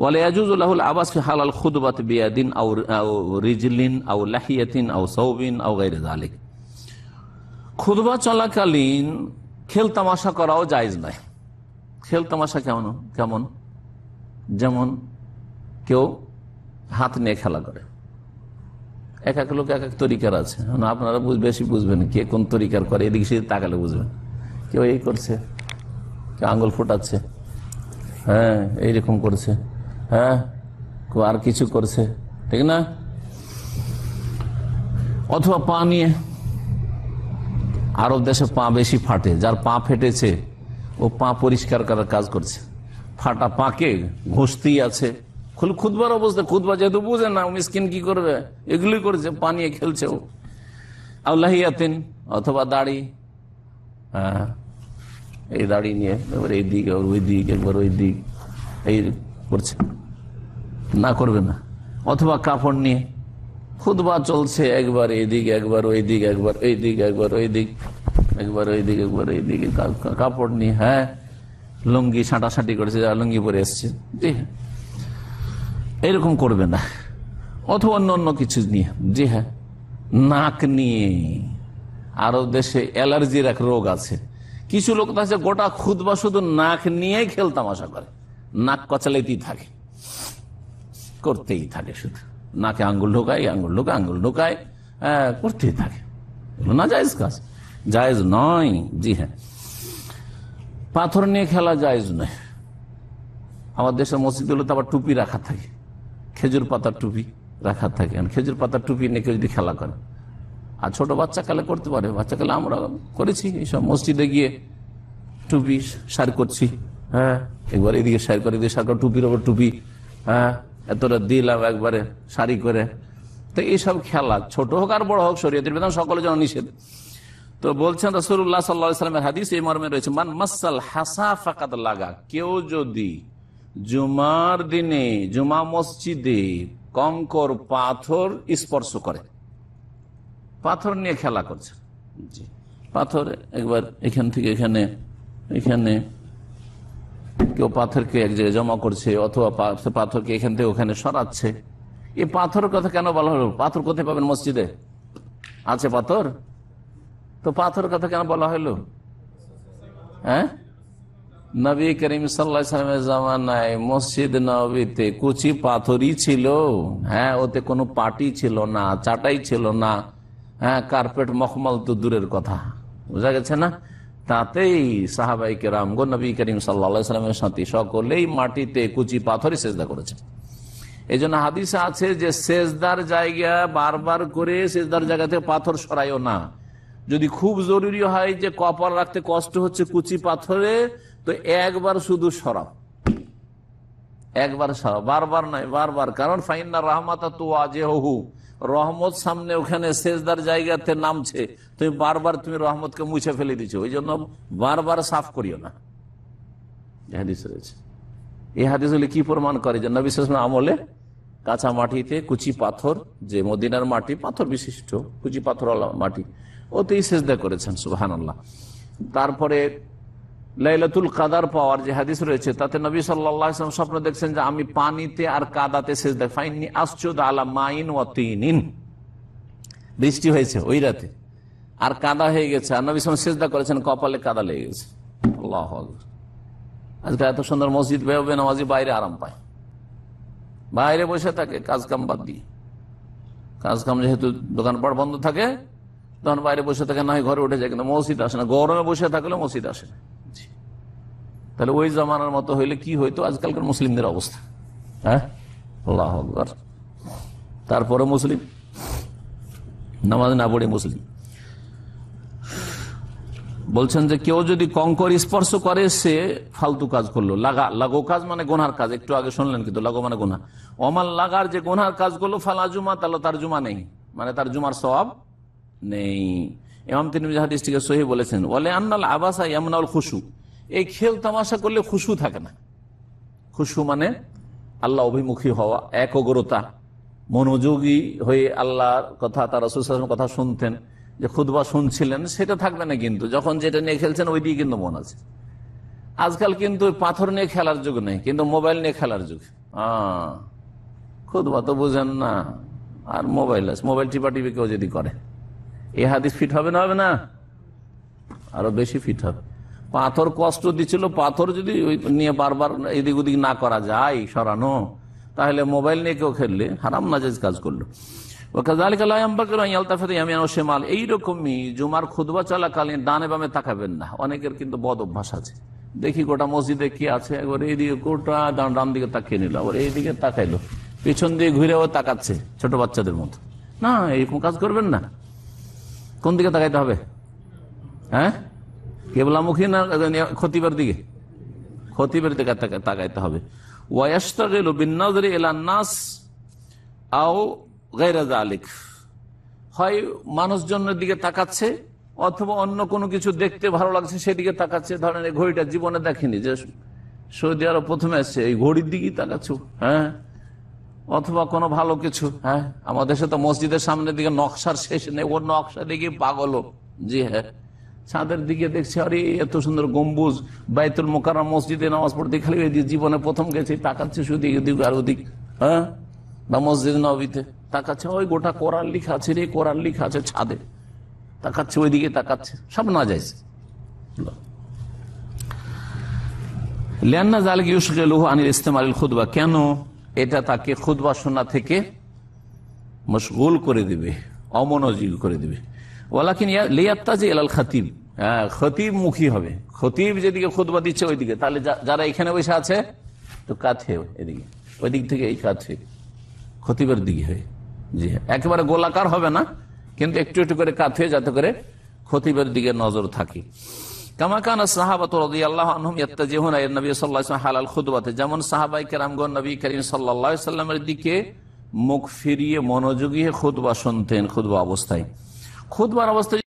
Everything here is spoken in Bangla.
হালাল আউ রিজলিন আউ আউ আউ গাইরে খুদবা চলাকালীন খেল তামাশা করাও জায়জ নয় খেল তামাশা কেমন কেমন যেমন কেউ হাত নিয়ে খেলা করে এক এক লোক এক এক তরিকার আছে আপনারা বেশি বুঝবেন কে কোন তরিকার করে এদিকে সেদিকে তাকালে বুঝবেন কেউ এই করছে কেউ আঙ্গুল ফোটাচ্ছে হ্যাঁ এইরকম করছে হ্যাঁ আর কিছু করছে ঠিক না অথবা পা নিয়ে আরব দেশে পা বেশি ফাটে যার পা ফেটেছে ও পা পরিষ্কার করার কাজ করছে ফাটা পাকে ঘষতেই আছে খুলে খুদবার অবস্থা খুদবা যেহেতু বুঝে না মিসকিন কি করবে এগুলোই করছে পা নিয়ে খেলছে ও আল্লাহিয়াতিন অথবা দাড়ি হ্যাঁ, এই দাড়ি নিয়ে এবার এই দিক ওই দিক একবার ওই দিক এই করছে না করবে না অথবা কাপড় নিয়ে খুদবা চলছে একবার এইদিক একবার ওই দিক একবার ওই দিক একবার ওই দিক একবার ওই দিক একবার এই দিকে কাপড় নিয়ে হ্যাঁ লুঙ্গি সাঁটাসাঁটি করেছে যা লুঙ্গি পরে এসছে জি হ্যাঁ এরকম করবে না অথবা অন্য অন্য কিছু নিয়ে জি হ্যাঁ নাক নিয়ে আরো দেশে অ্যালার্জির এক রোগ আছে কিছু লোক আছে গোটা খুদবা শুধু নাক নিয়ে খেলতাম আশা করে নাক কচালাইতেই থাকে করতেই থাকে শুধু নাকে আঙ্গুল ঢোকায় আঙ্গুল ঢোকায় আঙ্গুল ঢোকায় করতেই থাকে না জায়েজ কাজ জায়েজ নয় জি হ্যাঁ পাথর নিয়ে খেলা জায়েজ নয় আমার দেশের মসজিদগুলোতে আবার টুপি রাখা থাকে খেজুর পাতার টুপি রাখা থাকে খেজুর পাতার টুপি নিয়ে কেউ যদি খেলা করে আর ছোট বাচ্চা কালে করতে পারে বাচ্চা কালে আমরা করেছি এইসব মসজিদে গিয়ে টুপি সার করছি হ্যাঁ একবার এদিকে সার করে এদিকে সার করে টুপির ওপর টুপি হ্যাঁ এতটা দিলাম একবারে শাড়ি করে তো এইসব খেলা ছোট হোক আর বড় হোক শরীয়তের বেতন সকলের জন্য নিষেধ তো বলছেন রসুল্লাহ সাল্লামের হাদিস এই মর্মে রয়েছে মান মাসাল হাসা ফাকাত লাগা কেউ যদি জুমার দিনে জুমা মসজিদে কঙ্কর পাথর স্পর্শ করে পাথর নিয়ে খেলা করছে জি পাথর একবার এখান থেকে এখানে এখানে কেউ পাথরকে এক জায়গায় জমা করছে অথবা পাথরকে এখান থেকে ওখানে সরাচ্ছে এই পাথরের কথা কেন বলা হলো পাথর কোথায় পাবেন মসজিদে আছে পাথর তো পাথর কথা কেন বলা হলো হ্যাঁ নবী করিম সাল্লামের জামানায় মসজিদ নবীতে কুচি পাথরই ছিল হ্যাঁ ওতে কোনো পাটি ছিল না চাটাই ছিল না হ্যাঁ কার্পেট মখমল তো দূরের কথা বোঝা গেছে না তাতেই সাহাবাই কেরাম গো নবী করিম সাল্লামের সাথে সকলেই মাটিতে কুচি পাথরে সেজদা করেছে এই জন্য হাদিস আছে যে সেজদার জায়গা বারবার করে সেজদার জায়গা থেকে পাথর সরাইও না যদি খুব জরুরি হয় যে কপাল রাখতে কষ্ট হচ্ছে কুচি পাথরে তো একবার শুধু সরাও একবার সরাও বারবার নয় বারবার কারণ ফাইন্দার রহমাতা তো আজে হু রহমত সামনে ওখানে শেষদার জায়গাতে নামছে তুমি বারবার তুমি রহমতকে মুছে ফেলে দিচ্ছ ওই জন্য বারবার সাফ করিও না হাদিস রয়েছে এই হাদিসগুলি কি প্রমাণ করে যে নবী সালাম আমলে কাঁচা মাটিতে কুচি পাথর যে মদিনার মাটি পাথর বিশিষ্ট কুচি পাথর মাটি ওতেই সেজদা করেছেন সুহান আল্লাহ তারপরে লাইলাতুল কাদার পাওয়ার যে হাদিস রয়েছে তাতে নবী সাল্লাম স্বপ্ন দেখছেন যে আমি পানিতে আর কাদাতে শেষ দেখাইনি আসচুদ আলা মাইন ও তিন বৃষ্টি হয়েছে ওই রাতে আর কাদা হয়ে গেছে আর নবী সাল সেজদা করেছেন কপালে কাদা লেগে গেছে আল্লাহ আজকে এত সুন্দর মসজিদ বেহবে নামাজি বাইরে আরাম পায় বাইরে বসে থাকে কাজকাম বাদ দিয়ে কাজকাম যেহেতু দোকানপাট বন্ধ থাকে তখন বাইরে বসে থাকে না হয় ঘরে উঠে যায় কিন্তু মসজিদ আসে না গরমে বসে থাকলে মসজিদ আসে না তাহলে ওই জামানার মতো হইলে কি হইতো আজকালকার মুসলিমদের অবস্থা হ্যাঁ তারপরে মুসলিম নামাজ না পড়ে মুসলিম বলছেন যে কেউ যদি কঙ্কর স্পর্শ করে সে ফালতু কাজ করলো লাগা লাগো কাজ মানে গোনার কাজ একটু আগে শুনলেন কিন্তু লাগো মানে গোনা অমাল লাগার যে গোনার কাজ করলো ফালা জুমা তাহলে তার জুমা নেই মানে তার জুমার সব নেই এমন তিনি হাদিসটিকে সহি বলেছেন বলে আন্নাল আবাসা ইয়ামনাউল খুশু এই খেল তামাশা করলে খুশু থাকে না খুশু মানে আল্লাহ অভিমুখী হওয়া একগ্রতা মনোযোগী হয়ে আল্লাহর কথা তার রসুলের কথা শুনতেন যে খুদবা শুনছিলেন সেটা থাকবে না কিন্তু যখন যেটা নিয়ে খেলছেন ওই দিয়ে কিন্তু মন আছে আজকাল কিন্তু পাথর নিয়ে খেলার যুগ নেই কিন্তু মোবাইল নিয়ে খেলার যুগ খুদবা তো বুঝেন না আর মোবাইল আছে মোবাইল টিপা টিপি কেউ যদি করে এ হাদিস ফিট হবে না হবে না আরো বেশি ফিট হবে পাথর কষ্ট দিচ্ছিল পাথর যদি নিয়ে বারবার এদিক ওদিক না করা যায় সরানো তাহলে মোবাইল নিয়ে কেউ খেললে হারাম নাজেজ কাজ করলো জুমার বামে তাকাবেন না অনেকের কিন্তু বদ অভ্যাস আছে দেখি গোটা মসজিদে কি আছে একবার এইদিকে গোটা ডান দিকে তাকিয়ে নিল আবার এইদিকে তাকাইলো দিয়ে তাকাচ্ছে ছোট বাচ্চাদের মতো না এরকম কাজ করবেন না কোন দিকে তাকাইতে হবে হ্যাঁ কেবলামুখী না খতিবের দিকে খতিবের দিকে তাকাইতে হবে ওয়াস্তাগিল বিন্নাজরি এলান্নাস আও গাইরাজা আলিক হয় মানুষজনের দিকে তাকাচ্ছে অথবা অন্য কোনো কিছু দেখতে ভালো লাগছে সেদিকে তাকাচ্ছে ধরেন এই ঘড়িটা জীবনে দেখেনি যে সৌদি আরব প্রথমে আসছে এই ঘড়ির দিকেই তাকাচ্ছ হ্যাঁ অথবা কোনো ভালো কিছু হ্যাঁ আমাদের সাথে মসজিদের সামনের দিকে নকশার শেষ নেই ওর নকশা দিকে পাগল জি হ্যাঁ ছাদের দিকে দেখছি আরে এত সুন্দর গম্বুজ বাইতুল মোকার মসজিদে নামাজ পড়তে খালি জীবনে প্রথম গেছি তাকাচ্ছে শুধু এদিক আর ওদিক হ্যাঁ বা মসজিদ নবীতে তাকাচ্ছে ওই গোটা কোরআন লিখা আছে রে কোরআন লিখা আছে ছাদে তাকাচ্ছে ওইদিকে তাকাচ্ছে সব না যাইছে লেন্না খুদবা কেন এটা তাকে খুদবা শোনা থেকে মশগুল করে দিবে অমনোযোগী করে দিবে হ্যাঁ মুখী হবে যেদিকে দিচ্ছে ওইদিকে তাহলে যারা এখানে বসে আছে তো কাছে এদিকে ওই দিক থেকে এই কাছে খতিবের দিকে হয়ে জি হ্যাঁ একেবারে গোলাকার হবে না কিন্তু একটু একটু করে কাত হয়ে যাতে করে খতিবের দিকে নজর থাকে কামাকান সাহাবাত হালাল খুদবাতে যেমন সাহাবাই কেরামগন নবী করিম সাল্লা সাল্লামের দিকে মুখ ফিরিয়ে মনোযোগী খুদবা শুনতেন খুদবা অবস্থায় خود بر واسطه